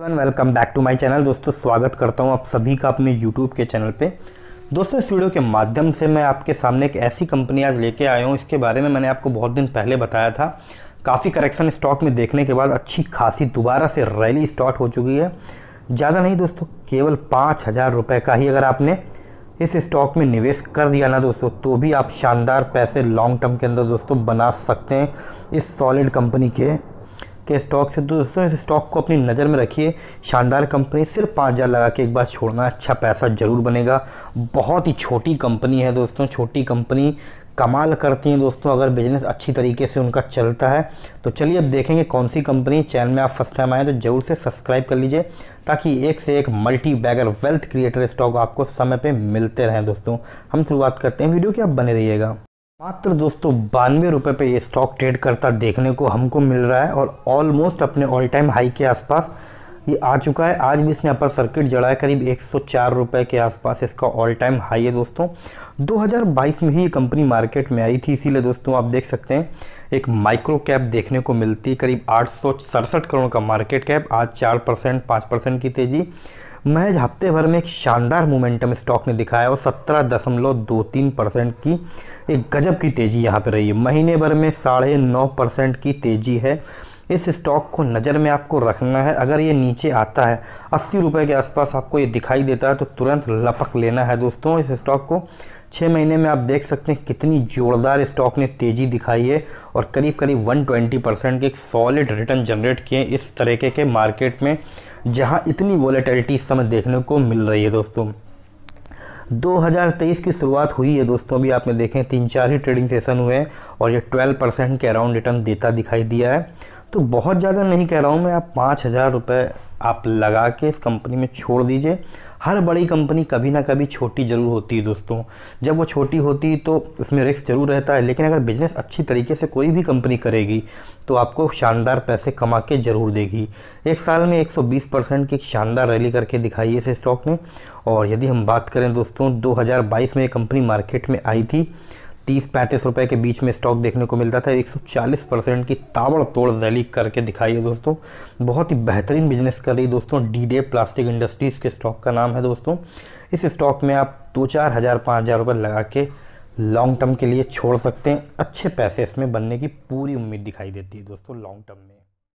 welcome back to my channel दोस्तों स्वागत करता हूं आप सभी का अपने यूट्यूब के चैनल पे दोस्तों इस वीडियो के माध्यम से मैं आपके सामने एक ऐसी कंपनी आज लेके आया हूं इसके बारे में मैंने आपको बहुत दिन पहले बताया था काफ़ी करेक्शन स्टॉक में देखने के बाद अच्छी खासी दोबारा से रैली स्टार्ट हो चुकी है ज़्यादा नहीं दोस्तों केवल पाँच हज़ार रुपये का ही अगर आपने इस स्टॉक में निवेश कर दिया ना दोस्तों तो भी आप शानदार पैसे लॉन्ग टर्म के अंदर दोस्तों बना सकते हैं इस सॉलिड कंपनी के के स्टॉक से दोस्तों इस स्टॉक को अपनी नज़र में रखिए शानदार कंपनी सिर्फ पाँच हज़ार लगा के एक बार छोड़ना अच्छा पैसा ज़रूर बनेगा बहुत ही छोटी कंपनी है दोस्तों छोटी कंपनी कमाल करती हैं दोस्तों अगर बिज़नेस अच्छी तरीके से उनका चलता है तो चलिए अब देखेंगे कौन सी कंपनी चैनल में आप फर्स्ट टाइम आए तो ज़रूर से सब्सक्राइब कर लीजिए ताकि एक से एक multibagger wealth creator stock आपको समय पे मिलते रहें दोस्तों हम शुरुआत करते हैं वीडियो की आप बने रहिएगा मात्र दोस्तों बानवे रुपये पे ये स्टॉक ट्रेड करता देखने को हमको मिल रहा है और ऑलमोस्ट अपने ऑल टाइम हाई के आसपास ये आ चुका है आज भी इसने अपर सर्किट जड़ा है करीब एक सौ रुपये के आसपास इसका ऑल टाइम हाई है दोस्तों 2022 में ही ये कंपनी मार्केट में आई थी इसीलिए दोस्तों आप देख सकते हैं एक माइक्रो कैप देखने को मिलती करीब आठ करोड़ का मार्केट कैप आज चार परसेंट पाँच परसेंट की तेज़ी महज हफ्ते भर में एक शानदार मोमेंटम स्टॉक ने दिखाया और सत्रह दशमलव दो तीन परसेंट की एक गजब की तेज़ी यहाँ पर रही है महीने भर में साढ़े नौ परसेंट की तेज़ी है इस स्टॉक को नज़र में आपको रखना है अगर ये नीचे आता है अस्सी रुपये के आसपास आपको ये दिखाई देता है तो तुरंत लपक लेना है दोस्तों इस स्टॉक को छः महीने में आप देख सकते हैं कितनी जोरदार स्टॉक ने तेज़ी दिखाई है और करीब करीब 120 परसेंट के एक सॉलिड रिटर्न जनरेट किए इस तरीके के मार्केट में जहां इतनी वॉलेटिलिटी इस समय देखने को मिल रही है दोस्तों 2023 की शुरुआत हुई है दोस्तों अभी आपने देखें तीन चार ही ट्रेडिंग सेशन हुए हैं और ये 12 परसेंट के अराउंड रिटर्न देता दिखाई दिया है तो बहुत ज़्यादा नहीं कह रहा हूँ मैं आप पाँच हज़ार रुपये आप लगा के इस कंपनी में छोड़ दीजिए हर बड़ी कंपनी कभी ना कभी छोटी ज़रूर होती है दोस्तों जब वो छोटी होती तो उसमें रिस्क ज़रूर रहता है लेकिन अगर बिज़नेस अच्छी तरीके से कोई भी कंपनी करेगी तो आपको शानदार पैसे कमा के ज़रूर देगी एक साल में 120 परसेंट की शानदार रैली करके दिखाई इस स्टॉक ने और यदि हम बात करें दोस्तों दो में ये कंपनी मार्केट में आई थी तीस पैंतीस रुपए के बीच में स्टॉक देखने को मिलता था 140 परसेंट की ताबड़तोड़ रैली करके दिखाई है दोस्तों बहुत ही बेहतरीन बिजनेस कर रही है दोस्तों डी डे प्लास्टिक इंडस्ट्रीज़ के स्टॉक का नाम है दोस्तों इस स्टॉक में आप दो चार हज़ार पाँच हज़ार रुपये लगा के लॉन्ग टर्म के लिए छोड़ सकते हैं अच्छे पैसे इसमें बनने की पूरी उम्मीद दिखाई देती है दोस्तों लॉन्ग टर्म में